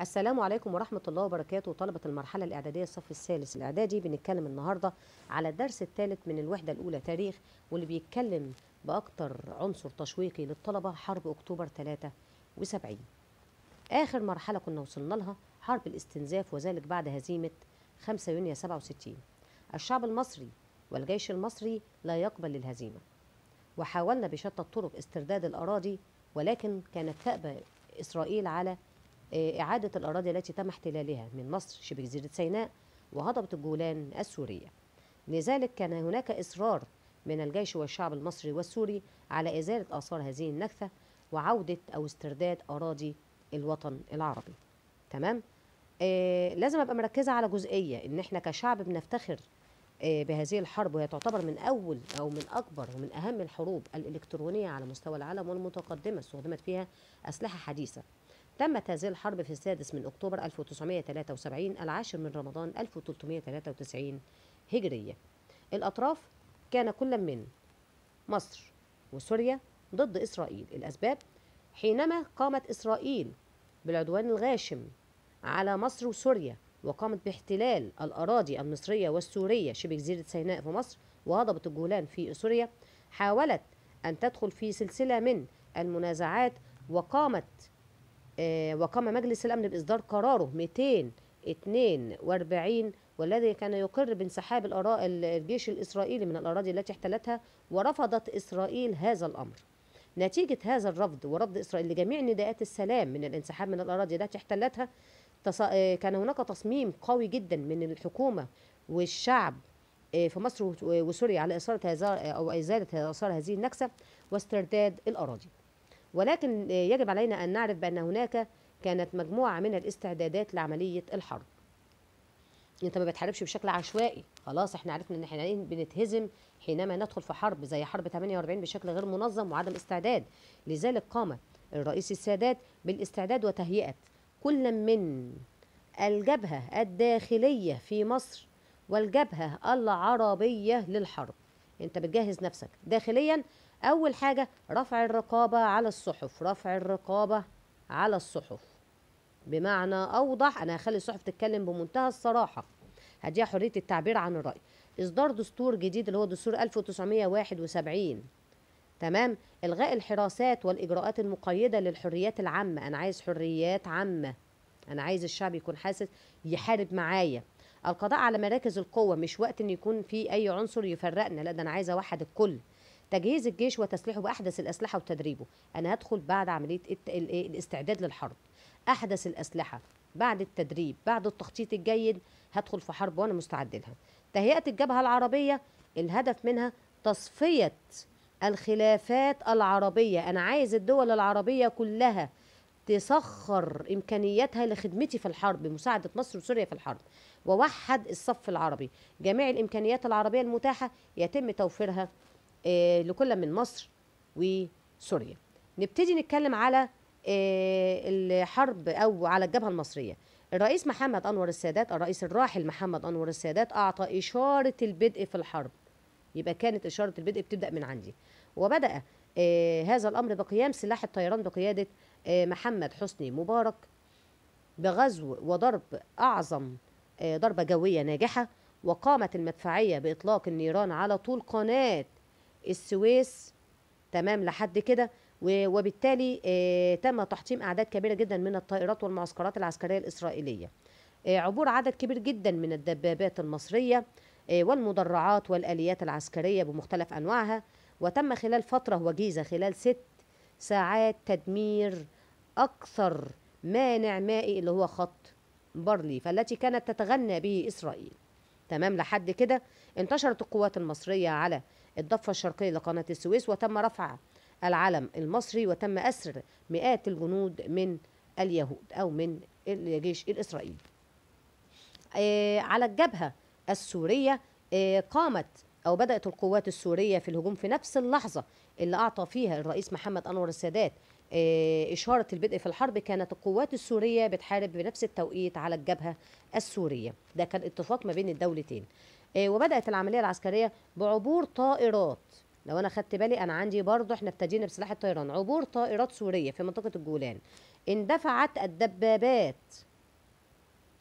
السلام عليكم ورحمة الله وبركاته طلبة المرحلة الإعدادية الصف الثالث الإعدادي بنتكلم النهاردة على الدرس الثالث من الوحدة الأولى تاريخ واللي بيتكلم بأكتر عنصر تشويقي للطلبة حرب أكتوبر 73 آخر مرحلة كنا وصلنا لها حرب الاستنزاف وذلك بعد هزيمة 5 يونيو 67 الشعب المصري والجيش المصري لا يقبل الهزيمة وحاولنا بشتى الطرق استرداد الأراضي ولكن كانت تأبى إسرائيل على آه، إعادة الأراضي التي تم احتلالها من مصر شبه جزيرة سيناء وهضبة الجولان السورية لذلك كان هناك إصرار من الجيش والشعب المصري والسوري على إزالة آثار هذه النكثة وعودة أو استرداد أراضي الوطن العربي تمام آه لازم أبقى مركزة على جزئية إن إحنا كشعب بنفتخر آه بهذه الحرب وهي تعتبر من أول أو من أكبر ومن أهم الحروب الإلكترونية على مستوى العالم والمتقدمة استخدمت فيها أسلحة حديثة تمت هذه الحرب في السادس من أكتوبر 1973 العاشر من رمضان 1393 هجرية الأطراف كان كل من مصر وسوريا ضد إسرائيل الأسباب حينما قامت إسرائيل بالعدوان الغاشم على مصر وسوريا وقامت باحتلال الأراضي المصرية والسورية شبه جزيرة سيناء في مصر وهضبة الجولان في سوريا حاولت أن تدخل في سلسلة من المنازعات وقامت آه، وقام مجلس الأمن بإصدار قراره 242 والذي كان يقر بانسحاب الأراء الجيش الإسرائيلي من الأراضي التي احتلتها ورفضت إسرائيل هذا الأمر نتيجة هذا الرفض ورفض إسرائيل لجميع نداءات السلام من الانسحاب من الأراضي التي احتلتها آه، كان هناك تصميم قوي جدا من الحكومة والشعب آه، في مصر وسوريا على إثارة هذا أو إزالة آثار هذه النكسة واسترداد الأراضي ولكن يجب علينا أن نعرف بأن هناك كانت مجموعة من الاستعدادات لعملية الحرب انت ما بتحاربش بشكل عشوائي خلاص احنا عرفنا ان احنا بنتهزم حينما ندخل في حرب زي حرب 48 بشكل غير منظم وعدم استعداد لذلك قام الرئيس السادات بالاستعداد وتهيئه كل من الجبهه الداخليه في مصر والجبهه العربيه للحرب انت بتجهز نفسك داخليا اول حاجه رفع الرقابه على الصحف رفع الرقابه على الصحف بمعنى اوضح انا هخلي الصحف تتكلم بمنتهى الصراحه هديها حريه التعبير عن الراي اصدار دستور جديد اللي هو دستور 1971 تمام الغاء الحراسات والاجراءات المقيده للحريات العامه انا عايز حريات عامه انا عايز الشعب يكون حاسس يحارب معايا القضاء على مراكز القوه مش وقت ان يكون في اي عنصر يفرقنا لا ده انا عايزه اوحد الكل تجهيز الجيش وتسليحه باحدث الاسلحه وتدريبه انا هدخل بعد عمليه الاستعداد للحرب احدث الاسلحه بعد التدريب بعد التخطيط الجيد هدخل في حرب وانا مستعد لها تهيئه الجبهه العربيه الهدف منها تصفيه الخلافات العربيه انا عايز الدول العربيه كلها تسخر إمكانياتها لخدمتي في الحرب مساعدة مصر وسوريا في الحرب ووحد الصف العربي جميع الإمكانيات العربية المتاحة يتم توفيرها آه، لكل من مصر وسوريا نبتدي نتكلم على آه، الحرب أو على الجبهة المصرية الرئيس محمد أنور السادات الرئيس الراحل محمد أنور السادات أعطى إشارة البدء في الحرب يبقى كانت إشارة البدء بتبدأ من عندي وبدأ آه، هذا الأمر بقيام سلاح الطيران بقيادة آه، محمد حسني مبارك بغزو وضرب أعظم آه، ضربة جوية ناجحة وقامت المدفعية بإطلاق النيران على طول قناة السويس تمام لحد كده وبالتالي آه، تم تحطيم أعداد كبيرة جدا من الطائرات والمعسكرات العسكرية الإسرائيلية عبور عدد كبير جدا من الدبابات المصرية والمدرعات والآليات العسكرية بمختلف أنواعها وتم خلال فترة وجيزة خلال ست ساعات تدمير أكثر مانع مائي اللي هو خط بارلي فالتي كانت تتغنى به إسرائيل تمام لحد كده انتشرت القوات المصرية على الضفة الشرقية لقناة السويس وتم رفع العلم المصري وتم أسر مئات الجنود من اليهود أو من الجيش الإسرائيلي آه على الجبهة السورية آه قامت أو بدأت القوات السورية في الهجوم في نفس اللحظة اللي أعطى فيها الرئيس محمد أنور السادات آه، إشارة البدء في الحرب كانت القوات السورية بتحارب بنفس التوقيت على الجبهة السورية ده كان اتفاق ما بين الدولتين آه، وبدأت العملية العسكرية بعبور طائرات لو انا خدت بالي انا عندي برضه احنا ابتدينا بسلاح الطيران عبور طائرات سوريه في منطقه الجولان اندفعت الدبابات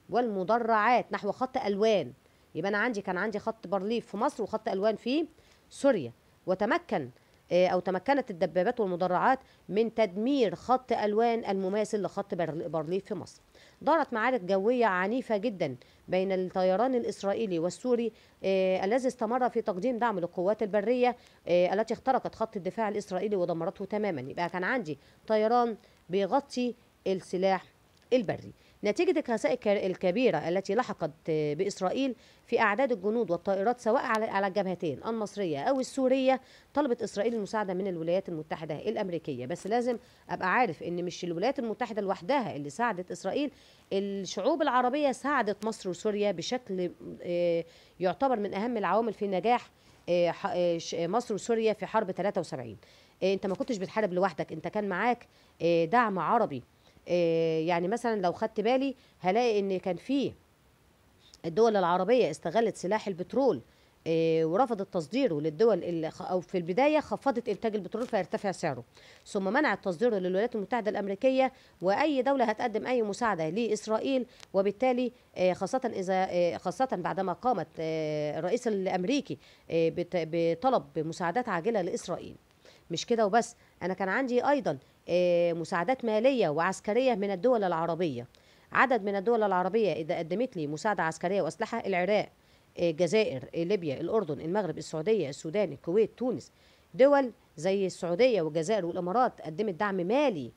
والمدرعات نحو خط الوان يبقى انا عندي كان عندي خط بارليف في مصر وخط الوان في سوريا وتمكن آه، أو تمكنت الدبابات والمدرعات من تدمير خط ألوان المماثل لخط بارليف في مصر دارت معارك جوية عنيفة جدا بين الطيران الإسرائيلي والسوري آه، الذي استمر في تقديم دعم للقوات البرية آه، التي اخترقت خط الدفاع الإسرائيلي ودمرته تماما يبقى كان عندي طيران بيغطي السلاح البري نتيجة الخسائر الكبيرة التي لحقت بإسرائيل في أعداد الجنود والطائرات سواء على الجبهتين المصرية أو السورية طلبت إسرائيل المساعدة من الولايات المتحدة الأمريكية بس لازم أبقى عارف إن مش الولايات المتحدة لوحدها اللي ساعدت إسرائيل الشعوب العربية ساعدت مصر وسوريا بشكل آه، يعتبر من أهم العوامل في نجاح آه، آه، مصر وسوريا في حرب 73 انت ما كنتش بتحارب لوحدك انت كان معاك دعم عربي آه، يعني مثلا لو خدت بالي هلاقي ان كان في الدول العربية استغلت سلاح البترول آه، ورفضت تصديره للدول اللي او في البدايه خفضت انتاج البترول فيرتفع سعره ثم منعت تصديره للولايات المتحده الامريكيه واي دوله هتقدم اي مساعده لاسرائيل وبالتالي آه، خاصه اذا خاصه بعدما قامت الرئيس الامريكي بطلب مساعدات عاجله لاسرائيل مش كده وبس أنا كان عندي أيضا آه، مساعدات مالية وعسكرية من الدول العربية عدد من الدول العربية إذا قدمت لي مساعدة عسكرية وأسلحة العراق آه، الجزائر آه، ليبيا الأردن المغرب السعودية السودان الكويت تونس دول زي السعودية والجزائر والإمارات قدمت دعم مالي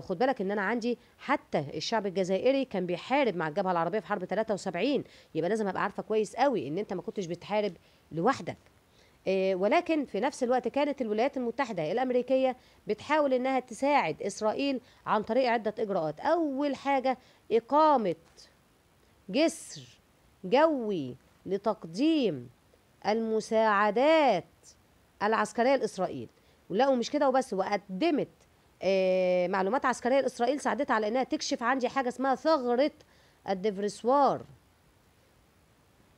خد بالك ان انا عندي حتى الشعب الجزائري كان بيحارب مع الجبهه العربيه في حرب 73 يبقى لازم ابقى عارفه كويس قوي ان انت ما كنتش بتحارب لوحدك آه، ولكن في نفس الوقت كانت الولايات المتحدة الأمريكية بتحاول أنها تساعد إسرائيل عن طريق عدة إجراءات أول حاجة إقامة جسر جوي لتقديم المساعدات العسكرية لإسرائيل ولقوا مش كده وبس وقدمت آه، معلومات عسكرية لإسرائيل ساعدتها على أنها تكشف عندي حاجة اسمها ثغرة الدفرسوار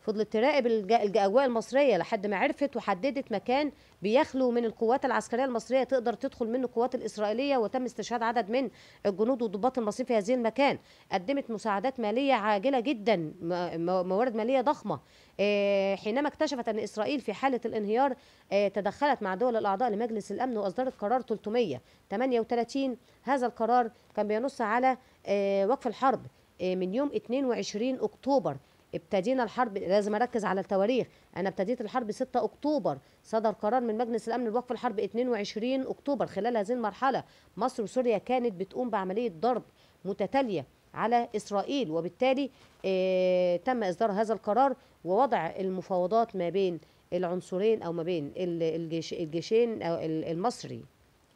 فضلت تراقب الاجواء المصريه لحد ما عرفت وحددت مكان بيخلو من القوات العسكريه المصريه تقدر تدخل منه القوات الاسرائيليه وتم استشهاد عدد من الجنود والضباط المصريين في هذه المكان قدمت مساعدات ماليه عاجله جدا موارد ماليه ضخمه آه، حينما اكتشفت ان اسرائيل في حاله الانهيار آه، تدخلت مع دول الاعضاء لمجلس الامن واصدرت قرار 338 هذا القرار كان بينص على آه، وقف الحرب من يوم 22 اكتوبر ابتدينا الحرب لازم اركز على التواريخ انا ابتديت الحرب 6 اكتوبر صدر قرار من مجلس الامن لوقف الحرب 22 اكتوبر خلال هذه المرحله مصر وسوريا كانت بتقوم بعمليه ضرب متتاليه على اسرائيل وبالتالي آه تم اصدار هذا القرار ووضع المفاوضات ما بين العنصرين او ما بين الجيش الجيشين أو المصري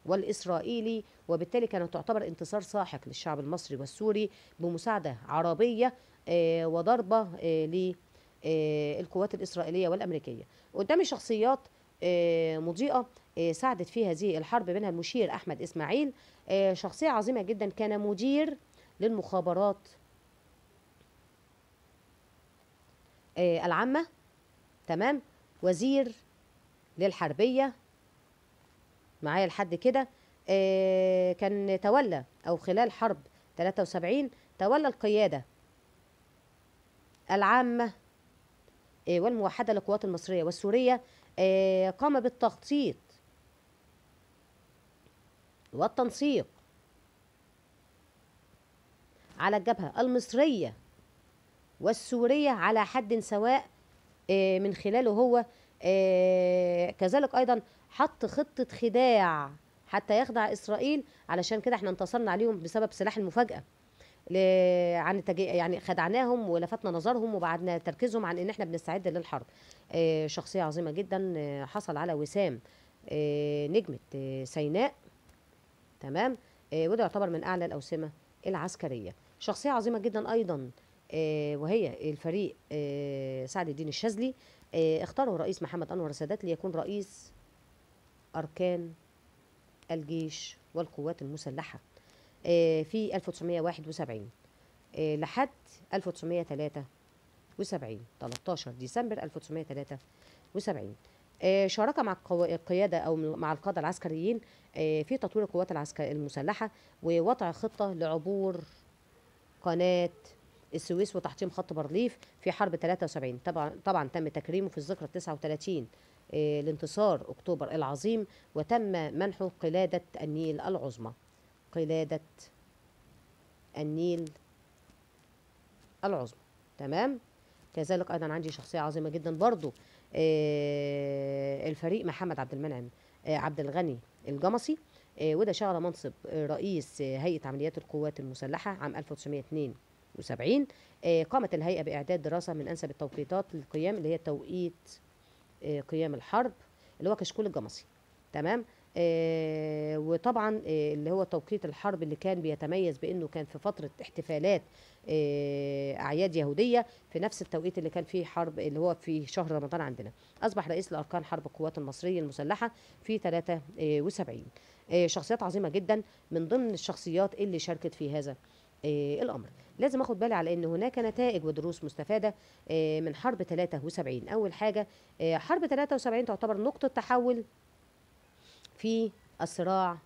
والاسرائيلي وبالتالي كانت تعتبر انتصار ساحق للشعب المصري والسوري بمساعده عربيه آه، وضربة آه، للقوات آه، الإسرائيلية والأمريكية قدامي شخصيات مضيئة ساعدت في هذه الحرب منها المشير أحمد إسماعيل شخصية عظيمة جدا كان مدير للمخابرات العامة تمام وزير للحربية معايا لحد كده كان تولى أو خلال حرب 73 تولى القيادة العامة آه، والموحدة للقوات المصرية والسورية آه، قام بالتخطيط والتنسيق على الجبهة المصرية والسورية على حد سواء آه، من خلاله هو كذلك أيضا حط خطة خداع حتى يخدع إسرائيل علشان كده احنا انتصرنا عليهم بسبب سلاح المفاجأة عن التج... يعني خدعناهم ولفتنا نظرهم وبعدنا تركيزهم عن ان احنا بنستعد للحرب آه، شخصيه عظيمه جدا آه، حصل على وسام آه، نجمه سيناء تمام وده يعتبر من اعلى الاوسمه العسكريه شخصيه عظيمه جدا ايضا وهي الفريق سعد الدين الشاذلي اختاره الرئيس محمد انور السادات ليكون رئيس اركان الجيش والقوات المسلحه آه، في 1971 آه، لحد 1973 13 ديسمبر 1973 آه، شارك مع القيادة أو مع القادة العسكريين في تطوير القوات العسكرية المسلحة ووضع خطة لعبور قناة السويس وتحطيم خط بارليف في حرب 73 طبعا طبعا تم تكريمه في الذكرى 39 لانتصار أكتوبر العظيم وتم منحه قلادة النيل العظمى قلادة النيل العظمى تمام كذلك ايضا عندي شخصيه عظيمه جدا برضو آه، الفريق محمد عبد المنعم آه، عبد الغني الجمصي آه، وده شغل منصب رئيس هيئه عمليات القوات المسلحه عام 1972 قامت الهيئه باعداد دراسه من انسب التوقيتات للقيام اللي هي توقيت قيام الحرب اللي هو كشكول الجمصي تمام آه، وطبعا آه، اللي هو توقيت الحرب اللي كان بيتميز بانه كان في فتره احتفالات آه، اعياد يهوديه في نفس التوقيت اللي كان فيه حرب اللي هو في شهر رمضان عندنا اصبح رئيس لاركان حرب القوات المصريه المسلحه في 73 شخصيات عظيمه جدا من ضمن الشخصيات اللي شاركت في هذا الامر لازم اخد بالي على ان هناك نتائج ودروس مستفاده من حرب 73 اول حاجه حرب 73 تعتبر نقطه تحول في الصراع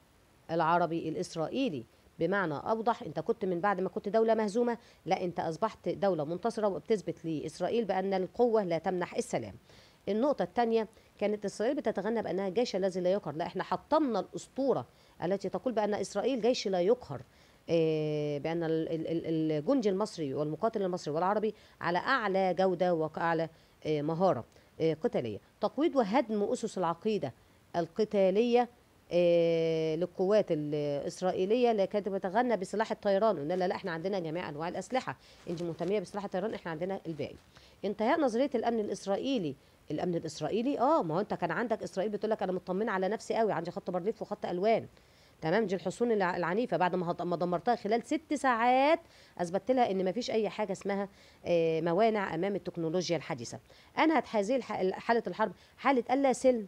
العربي الإسرائيلي بمعنى أوضح أنت كنت من بعد ما كنت دولة مهزومة لا أنت أصبحت دولة منتصرة وبتثبت لإسرائيل بأن القوة لا تمنح السلام النقطة الثانية كانت إسرائيل بتتغنى بأنها جيش الذي لا يقهر لا إحنا حطمنا الأسطورة التي تقول بأن إسرائيل جيش لا يقهر آه، بأن الجندي المصري والمقاتل المصري والعربي على أعلى جودة وأعلى آه، مهارة آه، قتالية تقويض وهدم أسس العقيدة القتالية آه، للقوات الإسرائيلية اللي كانت بتغنى بسلاح الطيران قلنا لا احنا عندنا جميع أنواع الأسلحة أنت مهتمية بسلاح الطيران احنا عندنا الباقي انتهاء نظرية الأمن الإسرائيلي الامن الاسرائيلي اه ما هو انت كان عندك اسرائيل بتقول لك انا مطمنه على نفسي قوي عندي خط برليف وخط الوان تمام دي الحصون العنيفه بعد ما ما دمرتها خلال ست ساعات اثبتت لها ان ما فيش اي حاجه اسمها آه، موانع امام التكنولوجيا الحديثه انهت هذه حاله الحرب حاله اللا سلم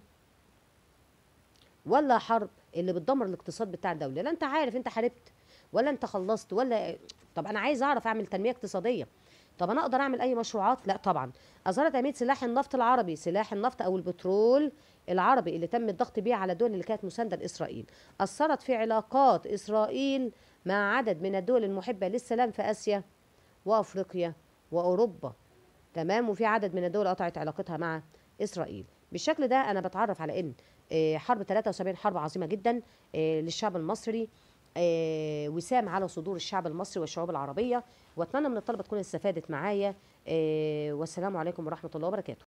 ولا حرب اللي بتدمر الاقتصاد بتاع الدوله لا انت عارف انت حاربت ولا انت خلصت ولا طب انا عايز اعرف اعمل تنميه اقتصاديه طب انا اقدر اعمل اي مشروعات لا طبعا اظهرت اهميه سلاح النفط العربي سلاح النفط او البترول العربي اللي تم الضغط بيه على الدول اللي كانت مسانده لاسرائيل اثرت في علاقات اسرائيل مع عدد من الدول المحبه للسلام في اسيا وافريقيا واوروبا تمام وفي عدد من الدول قطعت علاقتها مع اسرائيل بالشكل ده انا بتعرف على ان آه، حرب 73 حرب عظيمه جدا آه، للشعب المصري آه، وسام على صدور الشعب المصري والشعوب العربيه واتمنى من الطلبه تكون استفادت معايا والسلام عليكم ورحمه الله وبركاته